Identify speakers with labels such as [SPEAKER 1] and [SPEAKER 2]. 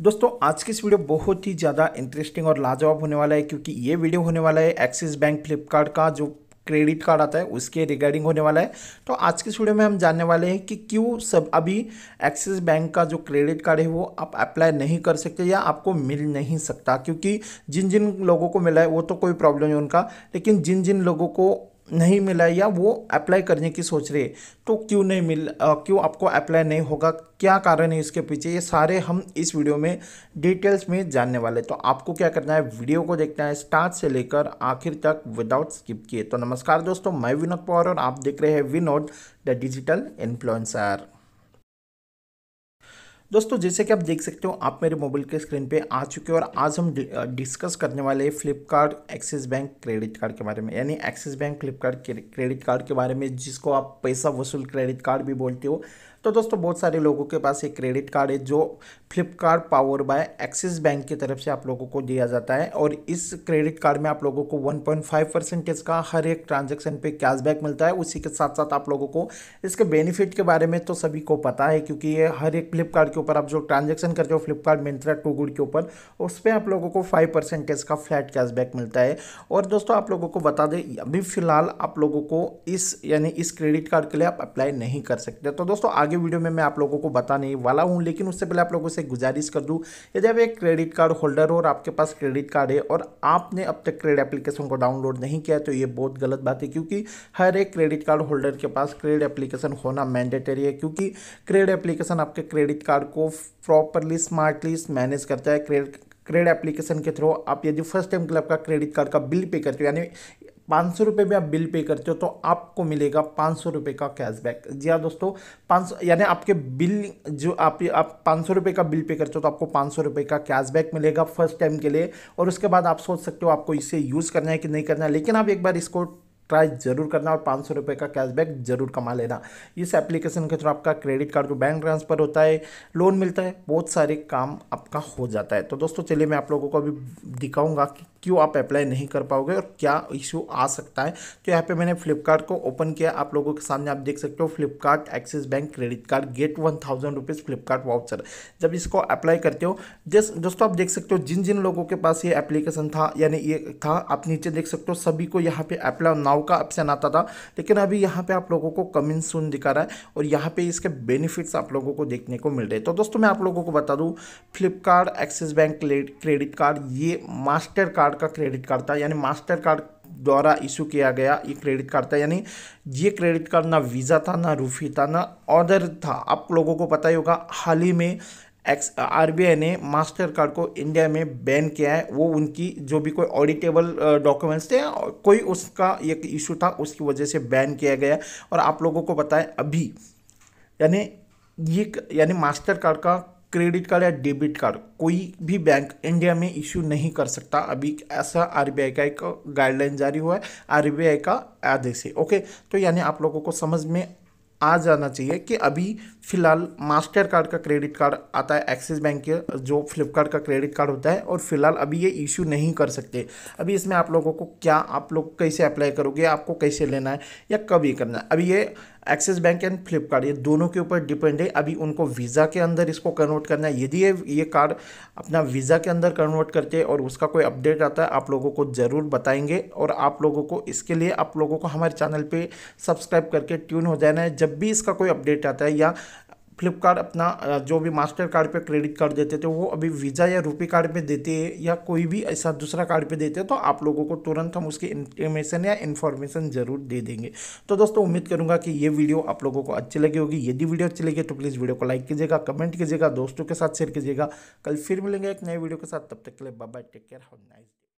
[SPEAKER 1] दोस्तों आज की इस वीडियो बहुत ही ज़्यादा इंटरेस्टिंग और लाजवाब होने वाला है क्योंकि ये वीडियो होने वाला है एक्सिस बैंक फ्लिपकार्ट का जो क्रेडिट कार्ड आता है उसके रिगार्डिंग होने वाला है तो आज की वीडियो में हम जानने वाले हैं कि क्यों सब अभी एक्सिस बैंक का जो क्रेडिट कार्ड है वो आप अप्लाई नहीं कर सकते या आपको मिल नहीं सकता क्योंकि जिन जिन लोगों को मिला है वो तो कोई प्रॉब्लम है उनका लेकिन जिन जिन लोगों को नहीं मिला या वो अप्लाई करने की सोच रहे तो क्यों नहीं मिल आ, क्यों आपको अप्लाई नहीं होगा क्या कारण है इसके पीछे ये सारे हम इस वीडियो में डिटेल्स में जानने वाले तो आपको क्या करना है वीडियो को देखना है स्टार्ट से लेकर आखिर तक विदाउट स्किप किए तो नमस्कार दोस्तों मैं विनोद पवार और आप देख रहे हैं विनोद द डिजिटल इन्फ्लुएंसर दोस्तों जैसे कि आप देख सकते हो आप मेरे मोबाइल के स्क्रीन पे आ चुके हो और आज हम डिस्कस करने वाले हैं Flipkart Axis bank credit card के बारे में यानी Axis bank Flipkart credit card के बारे में जिसको आप पैसा वसूल क्रेडिट कार्ड भी बोलते हो तो दोस्तों बहुत सारे लोगों के पास एक क्रेडिट कार्ड है जो Flipkart power by Axis bank की तरफ से आप लोगों को दिया जाता है और इस क्रेडिट कार्ड में आप लोगों को 1.5 परसेंटेज का हर एक ट्रांजेक्शन पे कैशबैक मिलता है उसी के साथ साथ आप लोगों को इसके बेनिफिट के बारे में तो सभी को पता है क्योंकि ये हर एक फ्लिपकार्ट के ऊपर आप जो ट्रांजेक्शन करते हो फ्लिपकार्ट मिंत्रा टू गुड के ऊपर उस पर आप लोगों को फाइव परसेंटेज का फ्लैट कैशबैक मिलता है और दोस्तों आप लोगों को बता दें अभी फिलहाल आप लोगों को इस यानी इस क्रेडिट कार्ड के लिए आप अप्लाई नहीं कर सकते तो दोस्तों आगे वीडियो में मैं आप लोगों को बताने वाला हूँ लेकिन उससे पहले आप लोगों से गुजारिश कर दूँ यदि आप एक क्रेडिट कार्ड होल्डर हो और आपके पास क्रेडिट कार्ड है और आपने अब तक क्रेड एप्लीकेशन को डाउनलोड नहीं किया तो ये बहुत गलत बात है क्योंकि हर एक क्रेडिट कार्ड होल्डर के पास क्रेड एप्लीकेशन होना मैंडेटरी है क्योंकि क्रेड एप्लीकेशन आपके क्रेडिट कार्ड को प्रॉपरली स्मार्टली मैनेज करता है क्रेड क्रेड एप्लीकेशन के थ्रू आप यदि फर्स्ट टाइम क्लब का क्रेडिट कार्ड का बिल पे करते हो यानी पाँच सौ रुपये भी आप बिल पे करते हो तो आपको मिलेगा पाँच सौ रुपये का कैशबैक जी हाँ दोस्तों पाँच यानी आपके बिल जो आप आप पाँच सौ रुपये का बिल पे करते हो तो आपको पाँच सौ रुपये का कैशबैक मिलेगा फर्स्ट टाइम के लिए और उसके बाद आप सोच सकते हो आपको इसे यूज़ करना है कि नहीं करना है लेकिन आप एक बार इसको ट्राई जरूर करना और पाँच सौ रुपये का कैशबैक जरूर कमा लेना इस एप्लीकेशन के थ्रू आपका क्रेडिट कार्ड जो बैंक ट्रांसफ़र होता है लोन मिलता है बहुत सारे काम आपका हो जाता है तो दोस्तों चलिए मैं आप लोगों को अभी दिखाऊंगा कि क्यों आप अप्लाई नहीं कर पाओगे और क्या इश्यू आ सकता है तो यहाँ पे मैंने फ्लिपकार्ट को ओपन किया आप लोगों के सामने आप देख सकते हो Flipkart Axis bank credit card get one thousand rupees Flipkart voucher जब इसको अप्लाई करते हो जिस दोस्तों आप देख सकते हो जिन जिन लोगों के पास ये एप्लीकेशन था यानी ये था आप नीचे देख सकते हो सभी को यहाँ पे अप्लाई नाव का ऑप्शन आता था लेकिन अभी यहाँ पे आप लोगों को कमिंग सुन दिखा रहा है और यहाँ पे इसके बेनिफिट्स आप लोगों को देखने को मिल रहे तो दोस्तों मैं आप लोगों को बता दूँ Flipkart Axis bank credit card ये मास्टर कार्ड कार्ड का क्रेडिट कार्ड था यानी मास्टर कार्ड द्वारा इशू किया गया ये क्रेडिट कार्ड था यानी ये क्रेडिट कार्ड ना वीज़ा था ना रूफी था ना ऑर्डर था आप लोगों को पता ही होगा हाल ही में एक्स आर ने मास्टर कार्ड को इंडिया में बैन किया है वो उनकी जो भी कोई ऑडिटेबल डॉक्यूमेंट्स थे कोई उसका एक इशू था उसकी वजह से बैन किया गया और आप लोगों को पता है अभी यानी ये यानी मास्टर कार्ड का क्रेडिट कार्ड या डेबिट कार्ड कोई भी बैंक इंडिया में इश्यू नहीं कर सकता अभी ऐसा आरबीआई का एक गाइडलाइन जारी हुआ है आरबीआई का आदेश है ओके तो यानी आप लोगों को समझ में आ जाना चाहिए कि अभी फिलहाल मास्टर कार्ड का क्रेडिट कार्ड आता है एक्सिस बैंक के जो फ्लिपकार्ट का क्रेडिट कार्ड होता है और फिलहाल अभी ये इशू नहीं कर सकते अभी इसमें आप लोगों को क्या आप लोग कैसे अप्लाई करोगे आपको कैसे लेना है या कब ये करना है अभी ये एक्सिस बैंक एंड फ्लिपकार्ट ये दोनों के ऊपर डिपेंड है अभी उनको वीज़ा के अंदर इसको कन्वर्ट करना है यदि ये ये कार्ड अपना वीज़ा के अंदर कन्वर्ट करते और उसका कोई अपडेट आता है आप लोगों को ज़रूर बताएंगे और आप लोगों को इसके लिए आप लोगों को हमारे चैनल पे सब्सक्राइब करके ट्यून हो जाना है जब भी इसका कोई अपडेट आता है या फ्लिपकार्ट अपना जो भी मास्टर कार्ड पे क्रेडिट कार्ड देते थे वो अभी वीज़ा या रुपी कार्ड पे देते हैं या कोई भी ऐसा दूसरा कार्ड पे देते हैं तो आप लोगों को तुरंत हम उसकी इंफॉर्मेशन या इन्फॉर्मेशन ज़रूर दे देंगे तो दोस्तों उम्मीद करूँगा कि ये वीडियो आप लोगों को अच्छी लगी होगी यदि वीडियो अच्छी लगी तो प्लीज़ वीडियो को लाइक कीजिएगा कमेंट कीजिएगा दोस्तों के साथ शेयर कीजिएगा कल फिर मिलेंगे एक नए वीडियो के साथ तब तक के लिए bye take care have nice